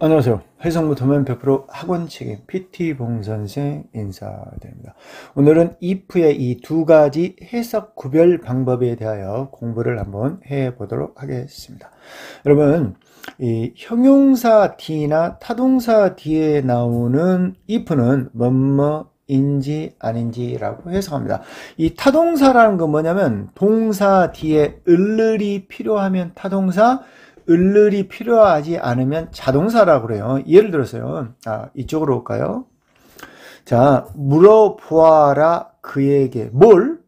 안녕하세요. 해성부터면 100% 학원 책임 PT 봉선생 인사드립니다. 오늘은 if의 이 두 가지 해석 구별 방법에 대하여 공부를 한번 해 보도록 하겠습니다. 여러분, 이 형용사 d나 타동사 d에 나오는 if는 뭐뭐 인지 아닌지라고 해석합니다. 이 타동사라는 건 뭐냐면 동사 뒤에 을르이 필요하면 타동사, 을늘이 필요하지 않으면 자동사라고 그래요. 예를 들어서요. 아, 이쪽으로 올까요? 자, 물어보아라 그에게 뭘?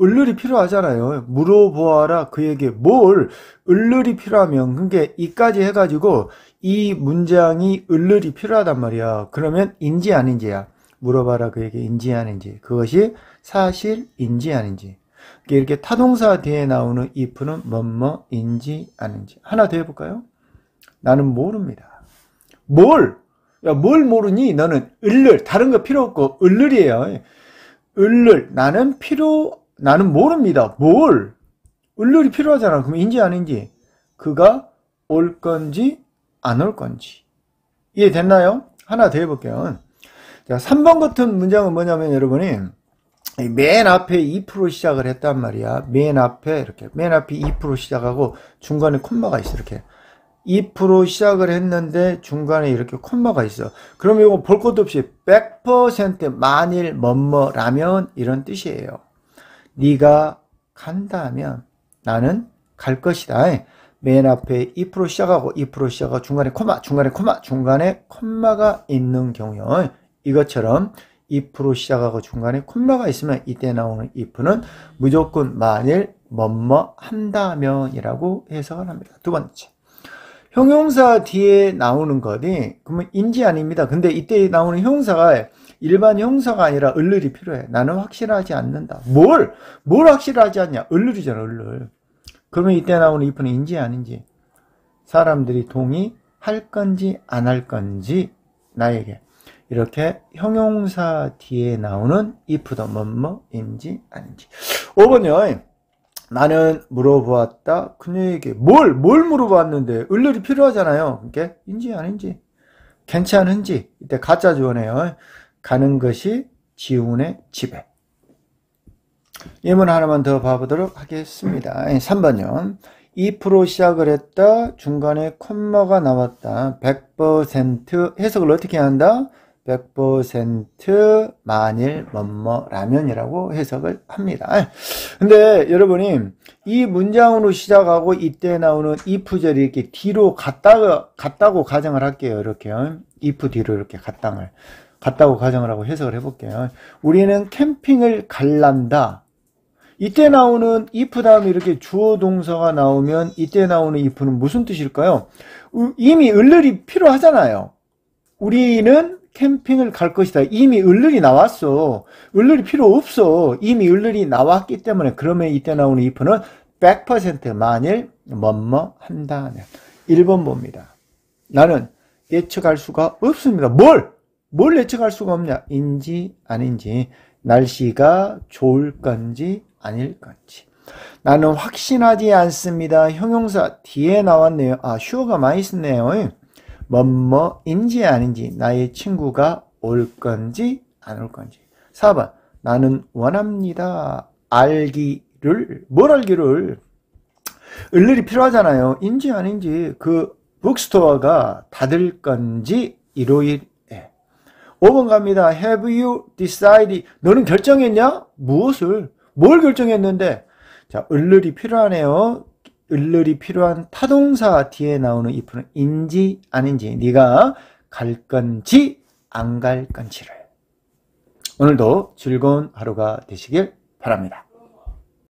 을늘이 필요하잖아요. 물어보아라 그에게 뭘? 을늘이 필요하면 그게 이까지 해가지고 이 문장이 을늘이 필요하단 말이야. 그러면 인지 아닌지야. 물어봐라 그에게 인지 아닌지. 그것이 사실인지 아닌지. 이렇게 타동사 뒤에 나오는 if는 뭐뭐인지 아닌지 하나 더 해볼까요? 나는 모릅니다. 뭘? 야, 뭘 모르니? 너는 을를 다른 거 필요 없고 을를이에요. 을를 나는 필요 나는 모릅니다. 뭘? 을를이 필요하잖아. 그럼 인지 아닌지 그가 올 건지 안 올 건지 이해됐나요? 하나 더 해볼게요. 자, 3번 같은 문장은 뭐냐면 여러분이 맨 앞에 2% 시작을 했단 말이야. 맨 앞에 이렇게 맨 앞에 2% 시작하고 중간에 콤마가 있어 이렇게 2% 시작을 했는데 중간에 이렇게 콤마가 있어. 그럼 이거 볼 것도 없이 100% 만일 뭐뭐라면 이런 뜻이에요. 네가 간다면 나는 갈 것이다. 맨 앞에 2% 시작하고 2% 시작하고 중간에 콤마, 중간에 콤마, 중간에 콤마가 있는 경우요. 이것처럼 if로 시작하고 중간에 콤마가 있으면 이때 나오는 if는 무조건 만일 뭐뭐 한다면이라고 해석을 합니다. 두 번째. 형용사 뒤에 나오는 것이 그러면 인지 아닙니다. 근데 이때 나오는 형사가 일반 형사가 아니라 을률이 필요해. 나는 확실하지 않는다. 뭘? 뭘 확실하지 않냐? 을률이잖아, 을률. 그러면 이때 나오는 if는 인지 아닌지 사람들이 동의할 건지 안 할 건지 나에게 이렇게 형용사 뒤에 나오는 if도 뭐뭐인지 아닌지 5번요 나는 물어보았다 그녀에게 뭘 뭘 물어봤는데 을률이 필요하잖아요 그게 그러니까 인지 아닌지 괜찮은지 이때 가짜 주원해요 가는 것이 지훈의 집에 예문 하나만 더 봐보도록 하겠습니다 3번요 예, if로 시작을 했다 중간에 콤마가 나왔다 100% 해석을 어떻게 한다 100% 만일 뭐뭐라면이라고 해석을 합니다. 근데 여러분이 이 문장으로 시작하고 이때 나오는 if 절이 이렇게 뒤로 갔다가 갔다고 가정을 할게요. 이렇게요. if 뒤로 이렇게 갔다을 갔다고 가정을 하고 해석을 해볼게요. 우리는 캠핑을 갈란다. 이때 나오는 if 다음에 이렇게 주어 동사가 나오면 이때 나오는 if는 무슨 뜻일까요? 이미 을늘이 필요하잖아요. 우리는 캠핑을 갈 것이다. 이미 을늘이 나왔어. 을늘이 필요 없어. 이미 을늘이 나왔기 때문에 그러면 이때 나오는 if는 100% 만일 뭐뭐 한다면 1번 봅니다. 나는 예측할 수가 없습니다. 뭘? 뭘 예측할 수가 없냐? 인지 아닌지 날씨가 좋을 건지 아닐 건지 나는 확신하지 않습니다. 형용사 뒤에 나왔네요. 아, 슈어가 많이 쓰네요. 뭐뭐인지 아닌지 나의 친구가 올 건지 안 올 건지 4번 나는 원합니다 알기를 뭘 알기를 을늘이 필요하잖아요 인지 아닌지 그 북스토어가 닫을 건지 일요일에 5번 갑니다 have you decided 너는 결정했냐 무엇을 뭘 결정했는데 자 을늘이 필요하네요 을늘이 필요한 타동사 뒤에 나오는 if는 인지 아닌지 네가 갈 건지 안 갈 건지를 오늘도 즐거운 하루가 되시길 바랍니다.